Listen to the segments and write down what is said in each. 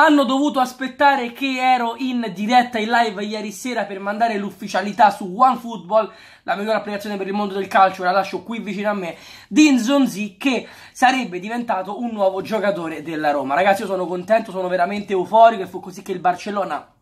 hanno dovuto aspettare che ero in diretta in live ieri sera per mandare l'ufficialità su OneFootball, la migliore applicazione per il mondo del calcio, la lascio qui vicino a me, di Nzonzi che sarebbe diventato un nuovo giocatore della Roma. Ragazzi, io sono contento, sono veramente euforico e fu così che il Barcellona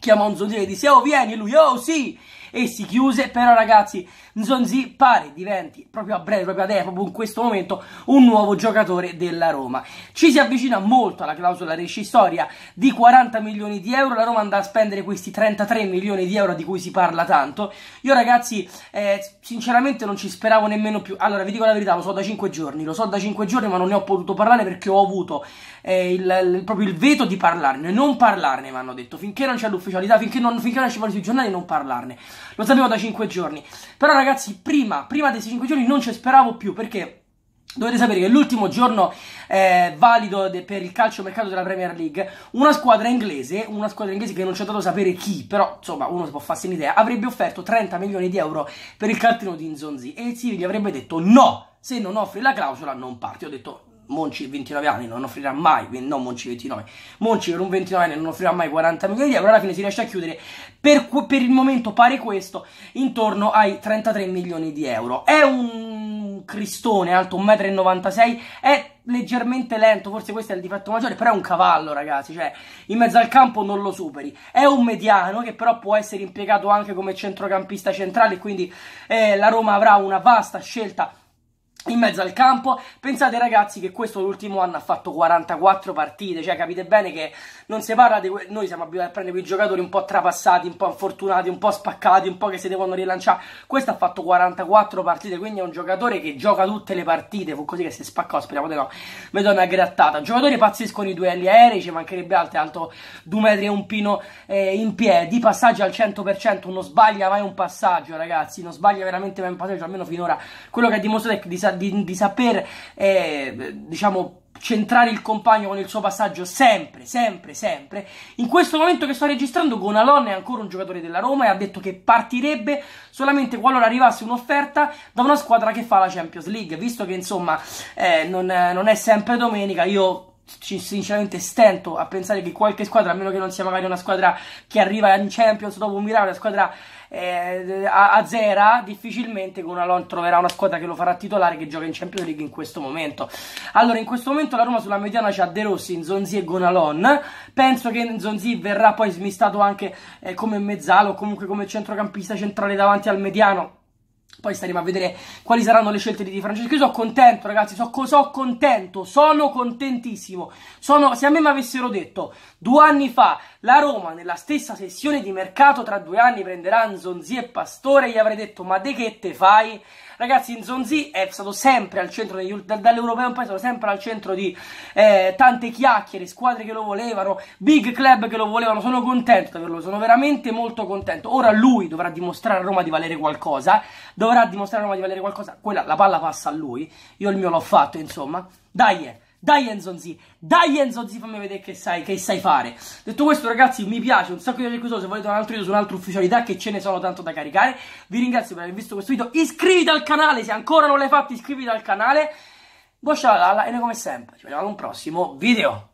chiamò Nzonzi e gli disse "Oh, vieni", lui "Oh, sì" e si chiuse. Però ragazzi, Nzonzi pare diventi proprio a breve, proprio adesso, proprio in questo momento, un nuovo giocatore della Roma. Ci si avvicina molto alla clausola rescissoria di 40 milioni di euro. La Roma andrà a spendere questi 33 milioni di euro di cui si parla tanto. Io ragazzi, eh, sinceramente non ci speravo nemmeno più. Allora, vi dico la verità, lo so da 5 giorni, lo so da 5 giorni, ma non ne ho potuto parlare perché ho avuto eh, il, il, proprio il veto di parlarne, non parlarne, mi hanno detto, finché non c'è l'ufficialità, finché non, finché non ci parli sui giornali, non parlarne. Lo sapevo da 5 giorni. Però ragazzi, prima, prima dei 5 giorni non ci speravo più perché Dovete sapere che l'ultimo giorno eh, valido de- per il calcio mercato della Premier League, una squadra inglese, una squadra inglese che non ci ha dato sapere chi, però insomma uno si può farsi un'idea, avrebbe offerto 30 milioni di euro per il cartellino di Inzonzi e il Siviglia avrebbe detto no, se non offri la clausola non parti. Ho detto Monci 29 anni non offrirà mai, non Monci 29, Monci per un 29 anni non offrirà mai 40 milioni di euro, alla fine si riesce a chiudere per, per il momento pare questo intorno ai 33 milioni di euro. È un cristone alto 1,96 m, è leggermente lento, forse questo è il difetto maggiore, però è un cavallo ragazzi, cioè in mezzo al campo non lo superi. È un mediano che però può essere impiegato anche come centrocampista centrale, quindi eh, la Roma avrà una vasta scelta in mezzo al campo. Pensate ragazzi che questo l'ultimo anno ha fatto 44 partite, cioè capite bene che non si parla di noi siamo abituati a prendere quei giocatori un po' trapassati, un po' infortunati, un po' spaccati, un po' che si devono rilanciare. Questo ha fatto 44 partite, quindi è un giocatore che gioca tutte le partite, fu così che si spaccò, speriamo di no. Mi do grattata. Giocatore pazzesco nei duelli aerei, ci mancherebbe altro, è alto 2 metri e un pino eh, in piedi, passaggio al 100%, non sbaglia mai un passaggio, ragazzi, non sbaglia veramente mai un passaggio, almeno finora. Quello che ha dimostrato è che di di, di saper, eh, diciamo, centrare il compagno con il suo passaggio sempre, sempre, sempre. In questo momento che sto registrando, Gonalon è ancora un giocatore della Roma e ha detto che partirebbe solamente qualora arrivasse un'offerta da una squadra che fa la Champions League, visto che insomma eh, non, non è sempre domenica, io sinceramente stento a pensare che qualche squadra, a meno che non sia magari una squadra che arriva in Champions dopo un miracolo, una squadra eh, a Zera difficilmente con troverà una squadra che lo farà titolare che gioca in Champions League in questo momento. Allora, in questo momento la Roma sulla mediana c'ha De Rossi, Zonzi e Gonalon. Penso che Zonzi verrà poi smistato anche eh, come mezzalo o comunque come centrocampista centrale davanti al mediano poi staremo a vedere quali saranno le scelte di Di Francesco. Io sono contento, ragazzi, sono, sono contento, sono contentissimo. Sono, se a me mi avessero detto due anni fa la Roma nella stessa sessione di mercato tra due anni prenderà Zonzi e Pastore, gli avrei detto ma de che te fai? Ragazzi, Nzonzi è stato sempre al centro, degli, dall'Europeo in poi è stato sempre al centro di eh, tante chiacchiere, squadre che lo volevano, big club che lo volevano. Sono contento di averlo, sono veramente molto contento. Ora lui dovrà dimostrare a Roma di valere qualcosa, dovrà dimostrare a Roma di valere qualcosa. Quella, la palla passa a lui, io il mio l'ho fatto, insomma. Dai, eh. Dai Enzonzi, dai Enzonzi, fammi vedere che sai, che sai fare. Detto questo, ragazzi, mi piace un sacco di episodio. Se volete un altro video su un'altra ufficialità, che ce ne sono tanto da caricare. Vi ringrazio per aver visto questo video. Iscriviti al canale se ancora non l'hai fatto. Iscriviti al canale. Boscia Bocciala e noi, come sempre, ci vediamo ad un prossimo video.